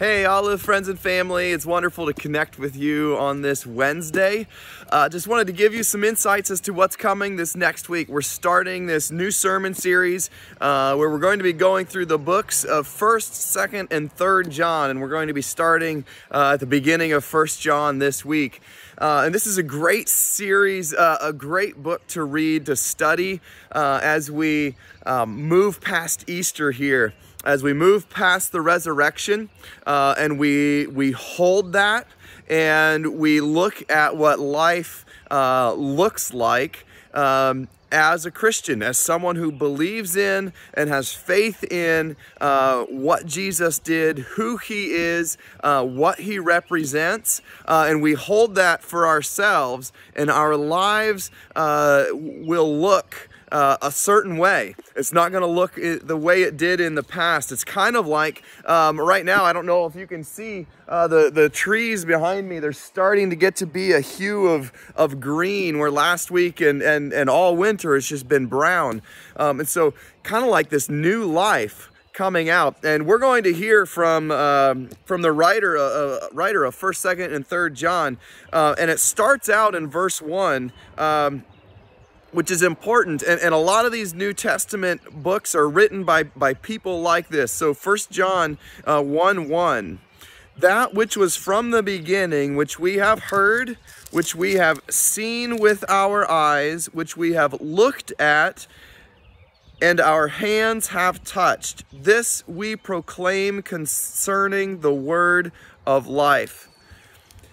Hey, Olive friends and family, it's wonderful to connect with you on this Wednesday. Uh, just wanted to give you some insights as to what's coming this next week. We're starting this new sermon series uh, where we're going to be going through the books of 1st, 2nd, and 3rd John, and we're going to be starting uh, at the beginning of 1st John this week. Uh, and this is a great series, uh, a great book to read, to study uh, as we um, move past Easter here as we move past the resurrection uh, and we we hold that and we look at what life uh, looks like um, as a Christian, as someone who believes in and has faith in uh, what Jesus did, who he is, uh, what he represents, uh, and we hold that for ourselves, and our lives uh, will look uh, a certain way. It's not going to look the way it did in the past. It's kind of like um, right now, I don't know if you can see uh, the, the trees behind me. They're starting to get to be a hue of, of green where last week and, and, and all winter it's just been brown. Um, and so kind of like this new life coming out and we're going to hear from um, from the writer uh, uh writer of first second and third john uh, and it starts out in verse one um, which is important. And, and a lot of these New Testament books are written by, by people like this. So First John uh, 1 1. That which was from the beginning, which we have heard, which we have seen with our eyes, which we have looked at, and our hands have touched. This we proclaim concerning the word of life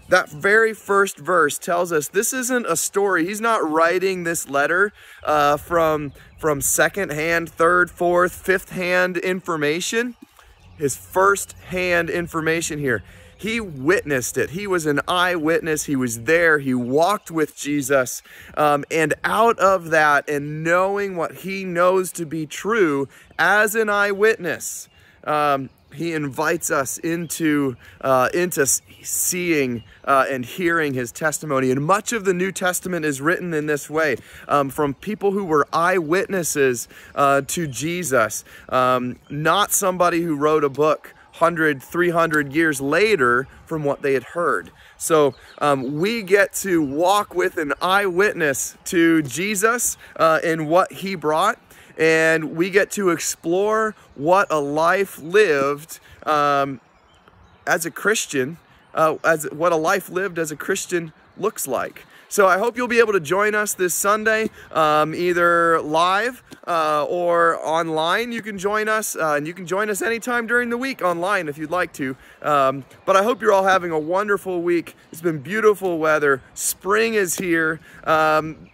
that very first verse tells us this isn't a story. He's not writing this letter uh, from, from second hand, third, fourth, fifth hand information. His first hand information here. He witnessed it. He was an eyewitness. He was there. He walked with Jesus. Um, and out of that, and knowing what he knows to be true as an eyewitness, um, he invites us into, uh, into seeing uh, and hearing his testimony. And much of the New Testament is written in this way um, from people who were eyewitnesses uh, to Jesus, um, not somebody who wrote a book 100, 300 years later from what they had heard. So um, we get to walk with an eyewitness to Jesus and uh, what he brought and we get to explore what a life lived um, as a Christian, uh, as what a life lived as a Christian looks like. So I hope you'll be able to join us this Sunday, um, either live uh, or online. You can join us, uh, and you can join us anytime during the week online if you'd like to. Um, but I hope you're all having a wonderful week. It's been beautiful weather. Spring is here. Um,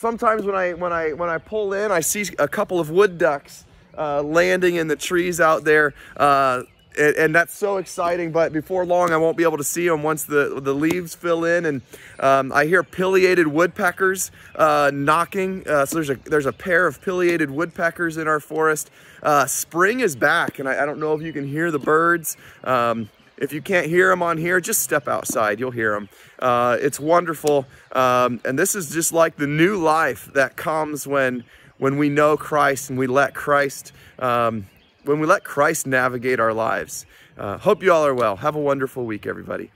sometimes when I when I when I pull in, I see a couple of wood ducks uh, landing in the trees out there. Uh, and, that's so exciting, but before long I won't be able to see them once the, the leaves fill in. And um, I hear pileated woodpeckers uh, knocking. Uh, so there's a, there's a pair of pileated woodpeckers in our forest. Uh, spring is back, and I, I, don't know if you can hear the birds. Um, if you can't hear them on here, just step outside. You'll hear them. Uh, it's wonderful. Um, and this is just like the new life that comes when, when we know Christ and we let Christ, um, when we let Christ navigate our lives. Uh, hope you all are well. Have a wonderful week, everybody.